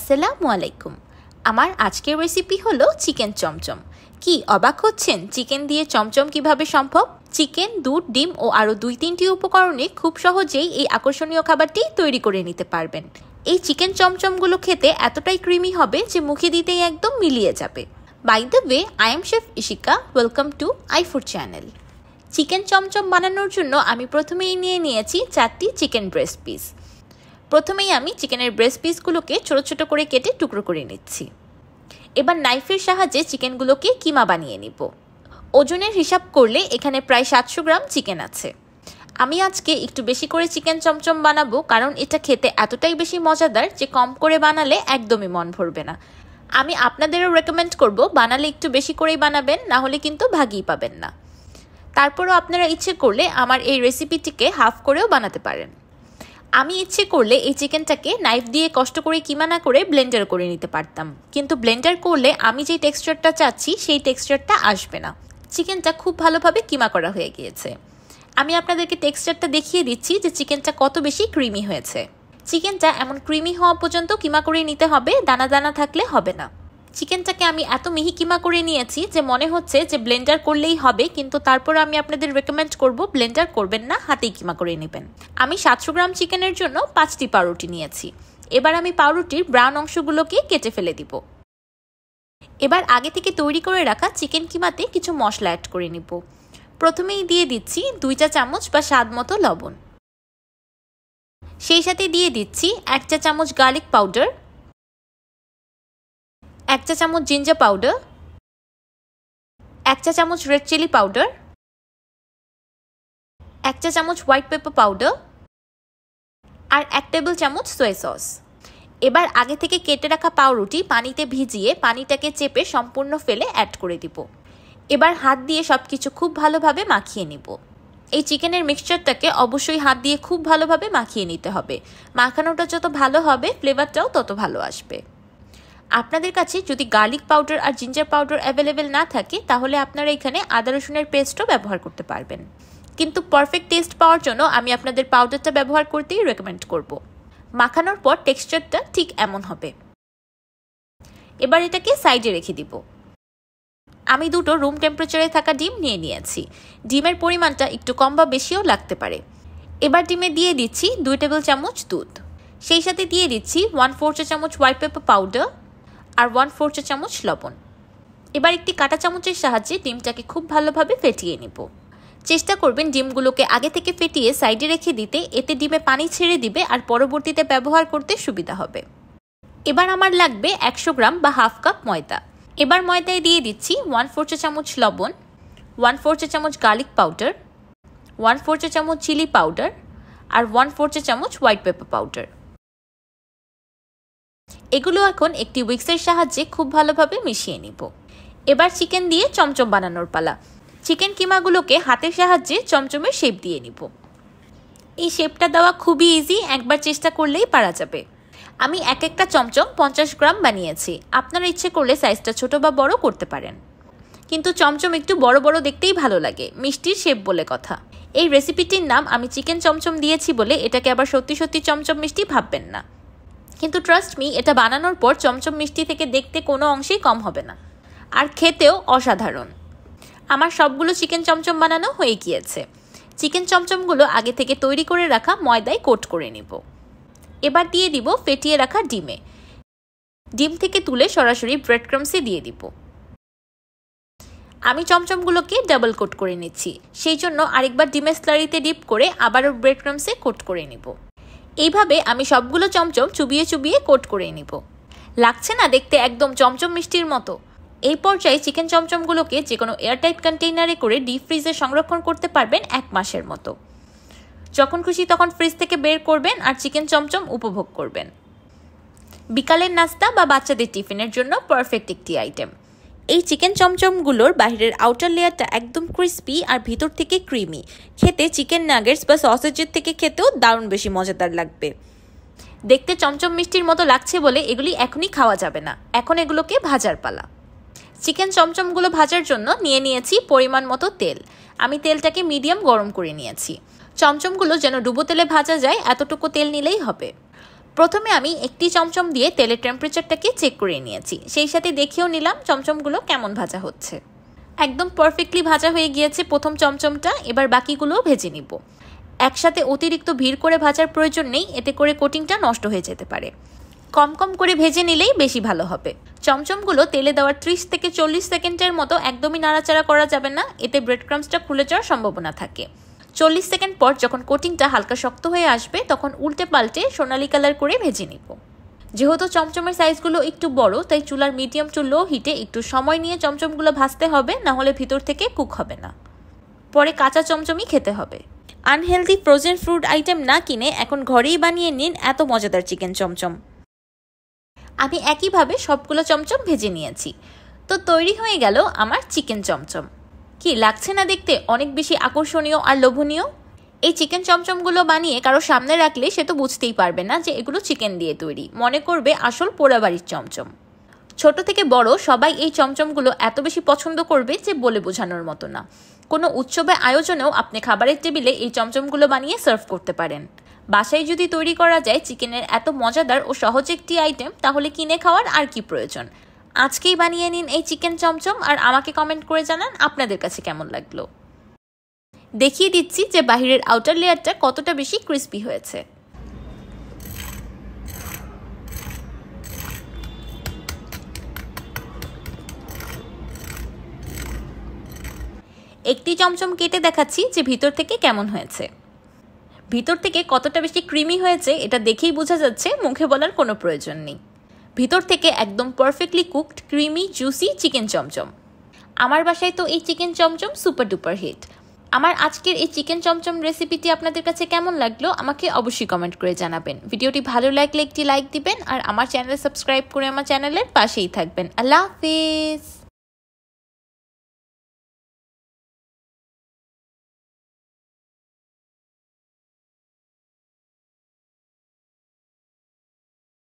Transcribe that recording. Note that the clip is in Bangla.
আসসালামু আলাইকুম আমার আজকের রেসিপি হলো চিকেন চমচম কি অবাক হচ্ছেন চিকেন দিয়ে চমচম কিভাবে সম্ভব চিকেন দুধ ডিম ও আরও দুই তিনটি উপকরণে খুব সহজেই এই আকর্ষণীয় খাবারটি তৈরি করে নিতে পারবেন এই চিকেন চমচমগুলো খেতে এতটাই ক্রিমি হবে যে মুখে দিতেই একদম মিলিয়ে যাবে by the way I am chef Ishika welcome to iFood channel chicken chomchom বানানোর জন্য আমি প্রথমেই নিয়ে নিয়েছি চারটি চিকেন ব্রেস্ট পিস প্রথমেই আমি চিকেনের ব্রেস্ট পিসগুলোকে ছোট ছোট করে কেটে টুকরো করে নিচ্ছি এবার নাইফের সাহায্যে চিকেনগুলোকে কিমা বানিয়ে নিব ওজনের হিসাব করলে এখানে প্রায় সাতশো গ্রাম চিকেন আছে আমি আজকে একটু বেশি করে চিকেন চমচম বানাবো কারণ এটা খেতে এতটাই বেশি মজাদার যে কম করে বানালে একদমই মন ভরবে না আমি আপনাদেরও রেকমেন্ড করব বানালে একটু বেশি করেই বানাবেন না হলে কিন্তু ভাগিয়ে পাবেন না তারপরও আপনারা ইচ্ছে করলে আমার এই রেসিপিটিকে হাফ করেও বানাতে পারেন আমি ইচ্ছে করলে এই চিকেনটাকে নাইফ দিয়ে কষ্ট করে কিমা না করে ব্লেন্ডার করে নিতে পারতাম কিন্তু ব্লেন্ডার করলে আমি যে টেক্সচারটা চাচ্ছি সেই টেক্সচারটা আসবে না চিকেনটা খুব ভালোভাবে কিমা করা হয়ে গিয়েছে আমি আপনাদেরকে টেক্সচারটা দেখিয়ে দিচ্ছি যে চিকেনটা কত বেশি ক্রিমি হয়েছে চিকেনটা এমন ক্রিমি হওয়া পর্যন্ত কিমা করে নিতে হবে দানা দানা থাকলে হবে না চিকেনটাকে আমি এত মিহি কিমা করে নিয়েছি যে মনে হচ্ছে যে ব্লেন্ডার করলেই হবে কিন্তু তারপর আমি আপনাদের রেকমেন্ড করব ব্লেন্ডার করবেন না হাতেই কিমা করে নেবেন আমি সাতশো গ্রাম চিকেনের জন্য পাঁচটি পাউরুটি নিয়েছি এবার আমি পাউরুটির ব্রাউন অংশগুলোকে কেটে ফেলে দিব এবার আগে থেকে তৈরি করে রাখা চিকেন কিমাতে কিছু মশলা অ্যাড করে নিব প্রথমেই দিয়ে দিচ্ছি দুই চা চামচ বা স্বাদ মতো লবণ সেই সাথে দিয়ে দিচ্ছি এক চা চামচ গার্লিক পাউডার এক চা চামচ জিঞ্জার পাউডার এক চা চামচ রেড চিলি পাউডার এক চা চামচ হোয়াইট পেপার পাউডার আর এক টেবিল চামচ সোয়া সস এবার আগে থেকে কেটে রাখা পাউরুটি পানিতে ভিজিয়ে পানিটাকে চেপে সম্পূর্ণ ফেলে অ্যাড করে দিব এবার হাত দিয়ে সব কিছু খুব ভালোভাবে মাখিয়ে নিব এই চিকেনের মিক্সচারটাকে অবশ্যই হাত দিয়ে খুব ভালোভাবে মাখিয়ে নিতে হবে মাখানোটা যত ভালো হবে ফ্লেভারটাও তত ভালো আসবে আপনাদের কাছে যদি গার্লিক পাউডার আর জিঞ্জার পাউডার অ্যাভেলেবেল না থাকে তাহলে আপনারা এখানে আদা রসুনের পেস্টও ব্যবহার করতে পারবেন কিন্তু পারফেক্ট টেস্ট পাওয়ার জন্য আমি আপনাদের পাউডারটা ব্যবহার করতেই রেকমেন্ড করব। মাখানোর পর টেক্সচারটা ঠিক এমন হবে এবার এটাকে সাইডে রেখে দিব আমি দুটো রুম টেম্পারেচারে থাকা ডিম নিয়ে নিয়েছি ডিমের পরিমাণটা একটু কম বা বেশিও লাগতে পারে এবার ডিমে দিয়ে দিচ্ছি দুই টেবিল চামচ দুধ সেই সাথে দিয়ে দিচ্ছি ওয়ান ফোর চা চামচ হোয়াইট পেপার পাউডার আর ওয়ান ফোর চা চামচ লবণ এবার একটি কাটা চামচের সাহায্যে ডিমটাকে খুব ভালোভাবে ফেটিয়ে নেব চেষ্টা করবেন ডিমগুলোকে আগে থেকে ফেটিয়ে সাইডে রেখে দিতে এতে ডিমে পানি ছেড়ে দিবে আর পরবর্তীতে ব্যবহার করতে সুবিধা হবে এবার আমার লাগবে একশো গ্রাম বা হাফ কাপ ময়দা এবার ময়দায় দিয়ে দিচ্ছি ওয়ান ফোর চা চামচ লবণ ওয়ান ফোর চা চামচ গার্লিক পাউডার ওয়ান ফোর চা চামচ চিলি পাউডার আর ওয়ান ফোর চা চামচ হোয়াইট পেপার পাউডার এগুলো এখন একটি উইক্সের সাহায্যে খুব ভালোভাবে মিশিয়ে নিব এবার চিকেন দিয়ে চমচম বানানোর পালা চিকেন কিমাগুলোকে হাতের সাহায্যে চমচমের শেপ দিয়ে নিব এই শেপটা দেওয়া খুবই ইজি একবার চেষ্টা করলেই পারা যাবে আমি এক একটা চমচম পঞ্চাশ গ্রাম বানিয়েছি আপনার ইচ্ছে করলে সাইজটা ছোট বা বড় করতে পারেন কিন্তু চমচম একটু বড় বড় দেখতেই ভালো লাগে মিষ্টির শেপ বলে কথা এই রেসিপিটির নাম আমি চিকেন চমচম দিয়েছি বলে এটাকে আবার সত্যি সত্যি চমচম মিষ্টি ভাববেন না কিন্তু ট্রাস্ট মি এটা বানানোর পর চমচম মিষ্টি থেকে দেখতে কোনো অংশেই কম হবে না আর খেতেও অসাধারণ আমার সবগুলো চিকেন চমচম বানানো হয়ে গিয়েছে চিকেন চমচমগুলো আগে থেকে তৈরি করে রাখা ময়দায় কোট করে নিব এবার দিয়ে দিব ফেটিয়ে রাখা ডিমে ডিম থেকে তুলে সরাসরি ব্রেড ক্রামসে দিয়ে দিব আমি চমচমগুলোকে ডাবল কোট করে নিচ্ছি সেই জন্য আরেকবার ডিমের স্লারিতে ডিপ করে আবারও ব্রেড ক্রামসে কোট করে নেবো এইভাবে আমি সবগুলো চমচম চুবিয়ে চুবিয়ে কোট করে নিব লাগছে না দেখতে একদম চমচম মিষ্টির মতো এই পর্যায়ে চিকেন চমচমগুলোকে যে কোনো এয়ারটাইট কন্টেইনারে করে ডিপ ফ্রিজে সংরক্ষণ করতে পারবেন এক মাসের মতো যখন খুশি তখন ফ্রিজ থেকে বের করবেন আর চিকেন চমচম উপভোগ করবেন বিকালের নাস্তা বা বাচ্চাদের টিফিনের জন্য পারফেক্ট একটি আইটেম এই চিকেন চমচমগুলোর বাইরের আউটার লেয়ারটা একদম ক্রিস্পি আর ভিতর থেকে ক্রিমি খেতে চিকেন নাগেটস বা সসেজের থেকে খেতেও দারুণ বেশি মজাদার লাগবে দেখতে চমচম মিষ্টির মতো লাগছে বলে এগুলি এখনই খাওয়া যাবে না এখন এগুলোকে ভাজার পালা চিকেন চমচমগুলো ভাজার জন্য নিয়ে নিয়েছি পরিমাণ মতো তেল আমি তেলটাকে মিডিয়াম গরম করে নিয়েছি চমচমগুলো যেন ডুবো তেলে ভাজা যায় এতটুকু তেল নিলেই হবে প্রথমে আমি একটি চমচম দিয়ে তেলের টেম্পারেচারটাকে চেক করে নিয়েছি সেই সাথে দেখেও নিলাম চমচমগুলো কেমন ভাজা হচ্ছে একদম পারফেক্টলি ভাজা হয়ে গিয়েছে প্রথম চমচমটা এবার বাকিগুলোও ভেজে নিব একসাথে অতিরিক্ত ভিড় করে ভাজার প্রয়োজন নেই এতে করে কোটিংটা নষ্ট হয়ে যেতে পারে কম কম করে ভেজে নিলেই বেশি ভালো হবে চমচমগুলো তেলে দেওয়ার ত্রিশ থেকে চল্লিশ সেকেন্ডের মতো একদমই নাড়াচাড়া করা যাবে না এতে ব্রেড ক্রামসটা খুলে যাওয়ার সম্ভাবনা থাকে চল্লিশ সেকেন্ড পর যখন কোটিংটা হালকা শক্ত হয়ে আসবে তখন উল্টে পাল্টে সোনালি কালার করে ভেজে নিব যেহেতু চমচমের সাইজগুলো একটু বড় তাই চুলার মিডিয়াম টু লো হিটে একটু সময় নিয়ে চমচমগুলো ভাজতে হবে না হলে ভিতর থেকে কুক হবে না পরে কাঁচা চমচমই খেতে হবে আনহেলদি ফ্রোজেন ফ্রুট আইটেম না কিনে এখন ঘরেই বানিয়ে নিন এত মজাদার চিকেন চমচম আমি একইভাবে সবগুলো চমচম ভেজে নিয়েছি তো তৈরি হয়ে গেল আমার চিকেন চমচম কি লাগছে না দেখতে অনেক বেশি আকর্ষণীয় আর লোভনীয় এই চিকেন চমচমগুলো বানিয়ে কারো সামনে রাখলে সে তো বুঝতেই পারবে না যে এগুলো চিকেন দিয়ে তৈরি মনে করবে আসল পোড়াবাড়ির চমচম ছোট থেকে বড় সবাই এই চমচমগুলো এত বেশি পছন্দ করবে যে বলে বোঝানোর মতো না কোনো উৎসবে আয়োজনেও আপনি খাবারের টেবিলে এই চমচমগুলো বানিয়ে সার্ভ করতে পারেন বাসায় যদি তৈরি করা যায় চিকেনের এত মজাদার ও সহজ একটি আইটেম তাহলে কিনে খাওয়ার আর কি প্রয়োজন আজকেই বানিয়ে নিন এই চিকেন চমচম আর আমাকে কমেন্ট করে জানান আপনাদের কাছে কেমন লাগলো দেখিয়ে দিচ্ছি যে বাহিরের আউটার লেয়ারটা কতটা বেশি ক্রিস্পি হয়েছে একটি চমচম কেটে দেখাচ্ছি যে ভিতর থেকে কেমন হয়েছে ভিতর থেকে কতটা বেশি ক্রিমি হয়েছে এটা দেখেই বোঝা যাচ্ছে মুখে বলার কোনো প্রয়োজন নেই ভিতর থেকে একদম perfectly cooked creamy juicy chicken chomchom আমার বাসায় তো এই chicken chomchom super duper hit আমার আজকের এই চিকেন চমচম রেসিপিটি আপনাদের কাছে কেমন লাগলো আমাকে অবশ্যই কমেন্ট করে জানাবেন ভিডিওটি ভালো লাগলে একটি লাইক দিবেন আর আমার চ্যানেল সাবস্ক্রাইব করে আমার চ্যানেলের পাশেই থাকবেন আল্লাহ হাফিজ